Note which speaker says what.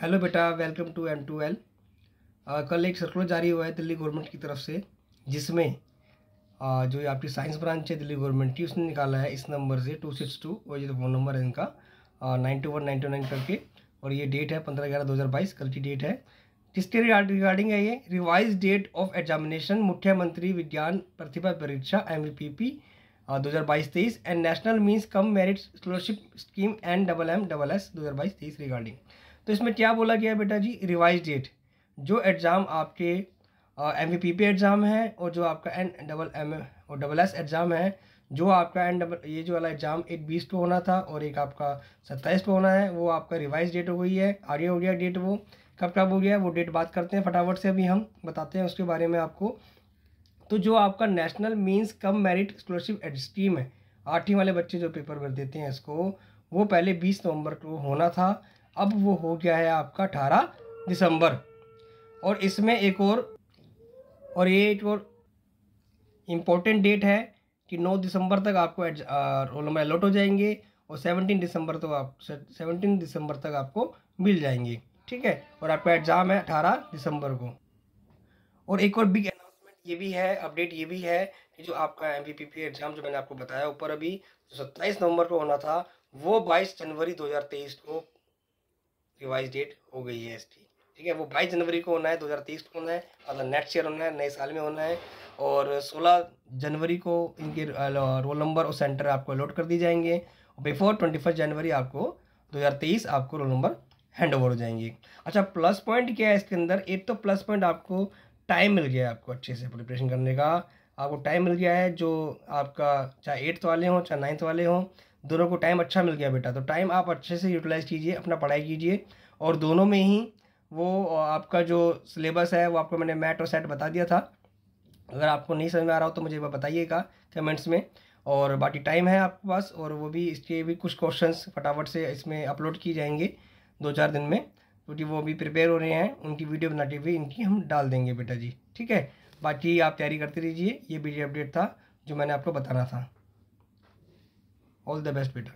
Speaker 1: Hello बेटा welcome to M two L कल एक सर्कुलर जारी हुआ है दिल्ली गवर्नमेंट की तरफ से जिसमें uh, जो आपकी साइंस ब्रांच है दिल्ली गवर्नमेंट की उसने निकाला है इस नंबर से टू सिक्स टू और ये तो फ़ोन नंबर है इनका nine two one nine two nine करके और ये डेट है पंद्रह ग्यारह दो हज़ार बाईस कल की डेट है किसके रिगार्डिंग है ये रिवाइज डेट ऑफ एग्जामिनेशन मुख्यमंत्री विज्ञान प्रतिभा परीक्षा एम वी पी पी दो हज़ार बाईस तेईस and national means cum merit scholarship scheme and double M double S दो हज़ार बाईस तेईस रिगार्डिंग तो इसमें क्या बोला गया बेटा जी रिवाइज डेट जो एग्ज़ाम आपके M V P P exam है और जो आपका एन डबल एम और डबल एस एग्ज़ाम है जो आपका एन डबल ये जो वाला एग्ज़ाम एक बीस को होना था और एक आपका सत्ताईस को होना है वो आपका रिवाइज डेट हो गई है आगे हो गया डेट वो कब कब हो गया वो डेट बात करते हैं फटाफट से अभी हम बताते हैं उसके बारे में आपको तो जो आपका national means cum merit scholarship scheme है आठवीं वाले बच्चे जो पेपर भर देते हैं इसको वो पहले बीस नवंबर को होना था अब वो हो गया है आपका अठारह दिसंबर और इसमें एक और और ये एक और इम्पोर्टेंट डेट है कि 9 दिसंबर तक आपको रोल नंबर अलॉट हो जाएंगे और 17 दिसंबर तो आप 17 दिसंबर तक आपको मिल जाएंगे ठीक है और आपका एग्ज़ाम है 18 दिसंबर को और एक और बिग अनाउंसमेंट ये भी है अपडेट ये भी है कि जो आपका एम एग्ज़ाम जो मैंने आपको बताया ऊपर अभी जो सत्ताईस नवंबर को होना था वो बाईस जनवरी दो को रिवाइज डेट हो गई है इसकी ठीक है वो बाईस जनवरी को होना है दो हज़ार तेईस को होना है मतलब नेक्स्ट ईयर होना है नए साल में होना है और सोलह जनवरी को इनके रोल नंबर और सेंटर आपको अलॉट कर दिए जाएंगे बिफोर ट्वेंटी फर्स्ट जनवरी आपको दो हज़ार तेईस आपको रोल नंबर हैंड ओवर हो जाएंगे अच्छा प्लस पॉइंट क्या है इसके अंदर एक तो प्लस पॉइंट आपको टाइम मिल गया है आपको अच्छे से प्रिपरेशन करने का आपको टाइम मिल गया है जो आपका चाहे एट्थ वाले हों चाहे नाइन्थ वाले हों दोनों को टाइम अच्छा मिल गया बेटा तो टाइम आप अच्छे से यूटिलाइज कीजिए अपना पढ़ाई कीजिए और दोनों में ही वो आपका जो सिलेबस है वो आपको मैंने मैट और सेट बता दिया था अगर आपको नहीं समझ में आ रहा हो तो मुझे बताइएगा कमेंट्स में और बाकी टाइम है आपके पास और वो भी इसके भी कुछ क्वेश्चंस फटाफट से इसमें अपलोड किए जाएंगे दो चार दिन में क्योंकि वो अभी प्रिपेयर हो रहे हैं उनकी वीडियो बनाते हुए इनकी हम डाल देंगे बेटा जी ठीक है बाकी आप तैयारी करते रहिए ये वीडियो अपडेट था जो मैंने आपको बताना था all the best Peter.